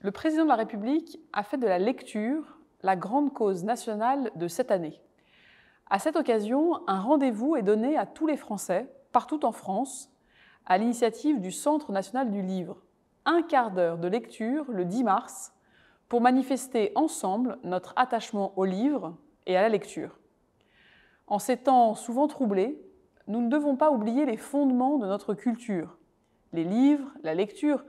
Le président de la République a fait de la lecture la grande cause nationale de cette année. À cette occasion, un rendez-vous est donné à tous les Français, partout en France, à l'initiative du Centre national du livre. Un quart d'heure de lecture le 10 mars pour manifester ensemble notre attachement au livre et à la lecture. En ces temps souvent troublés, nous ne devons pas oublier les fondements de notre culture. Les livres, la lecture,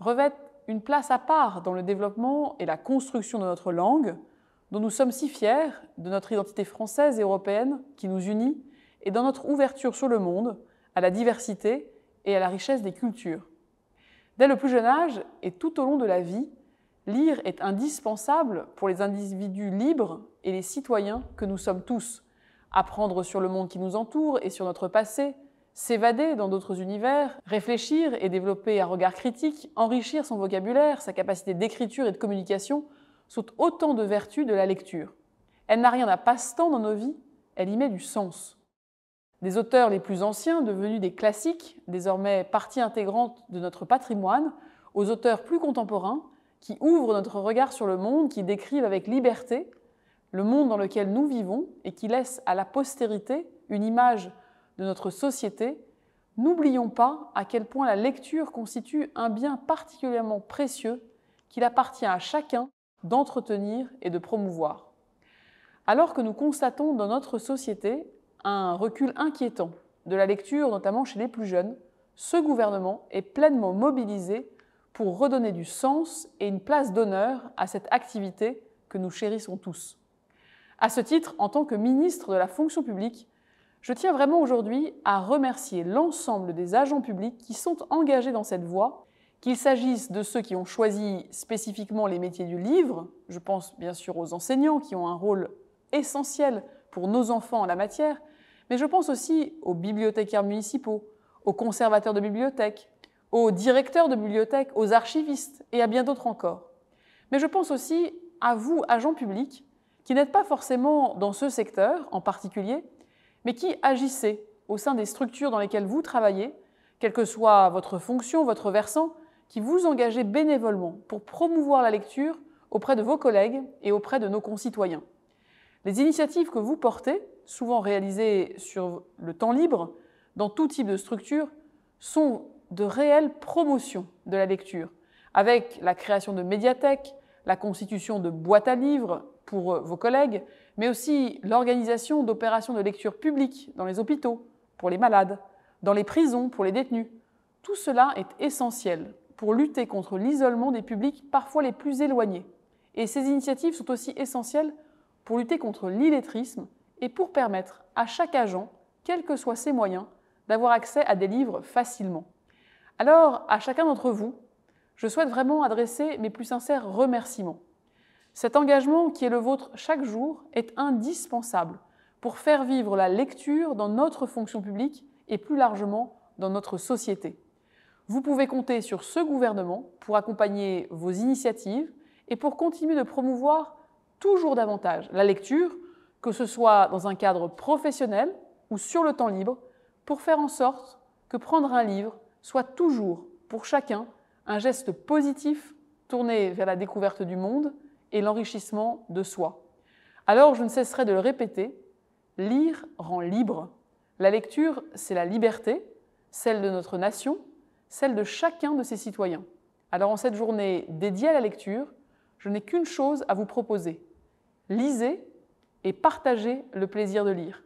revêtent une place à part dans le développement et la construction de notre langue, dont nous sommes si fiers, de notre identité française et européenne qui nous unit, et dans notre ouverture sur le monde, à la diversité et à la richesse des cultures. Dès le plus jeune âge et tout au long de la vie, lire est indispensable pour les individus libres et les citoyens que nous sommes tous. Apprendre sur le monde qui nous entoure et sur notre passé, s'évader dans d'autres univers, réfléchir et développer un regard critique, enrichir son vocabulaire, sa capacité d'écriture et de communication, sont autant de vertus de la lecture. Elle n'a rien à passe-temps dans nos vies, elle y met du sens. Des auteurs les plus anciens, devenus des classiques, désormais partie intégrante de notre patrimoine, aux auteurs plus contemporains, qui ouvrent notre regard sur le monde, qui décrivent avec liberté le monde dans lequel nous vivons et qui laissent à la postérité une image de notre société, n'oublions pas à quel point la lecture constitue un bien particulièrement précieux qu'il appartient à chacun d'entretenir et de promouvoir. Alors que nous constatons dans notre société un recul inquiétant de la lecture, notamment chez les plus jeunes, ce gouvernement est pleinement mobilisé pour redonner du sens et une place d'honneur à cette activité que nous chérissons tous. À ce titre, en tant que ministre de la fonction publique, je tiens vraiment aujourd'hui à remercier l'ensemble des agents publics qui sont engagés dans cette voie, qu'il s'agisse de ceux qui ont choisi spécifiquement les métiers du livre, je pense bien sûr aux enseignants qui ont un rôle essentiel pour nos enfants en la matière, mais je pense aussi aux bibliothécaires municipaux, aux conservateurs de bibliothèques, aux directeurs de bibliothèques, aux archivistes et à bien d'autres encore. Mais je pense aussi à vous, agents publics, qui n'êtes pas forcément dans ce secteur en particulier, mais qui agissez au sein des structures dans lesquelles vous travaillez, quelle que soit votre fonction, votre versant, qui vous engagez bénévolement pour promouvoir la lecture auprès de vos collègues et auprès de nos concitoyens. Les initiatives que vous portez, souvent réalisées sur le temps libre, dans tout type de structure, sont de réelles promotions de la lecture, avec la création de médiathèques, la constitution de boîtes à livres pour euh, vos collègues, mais aussi l'organisation d'opérations de lecture publique dans les hôpitaux, pour les malades, dans les prisons, pour les détenus. Tout cela est essentiel pour lutter contre l'isolement des publics parfois les plus éloignés. Et ces initiatives sont aussi essentielles pour lutter contre l'illettrisme et pour permettre à chaque agent, quels que soient ses moyens, d'avoir accès à des livres facilement. Alors, à chacun d'entre vous, je souhaite vraiment adresser mes plus sincères remerciements. Cet engagement qui est le vôtre chaque jour est indispensable pour faire vivre la lecture dans notre fonction publique et plus largement dans notre société. Vous pouvez compter sur ce gouvernement pour accompagner vos initiatives et pour continuer de promouvoir toujours davantage la lecture, que ce soit dans un cadre professionnel ou sur le temps libre, pour faire en sorte que prendre un livre soit toujours, pour chacun, un geste positif tourné vers la découverte du monde et l'enrichissement de soi. Alors je ne cesserai de le répéter, lire rend libre. La lecture, c'est la liberté, celle de notre nation, celle de chacun de ses citoyens. Alors en cette journée dédiée à la lecture, je n'ai qu'une chose à vous proposer. Lisez et partagez le plaisir de lire.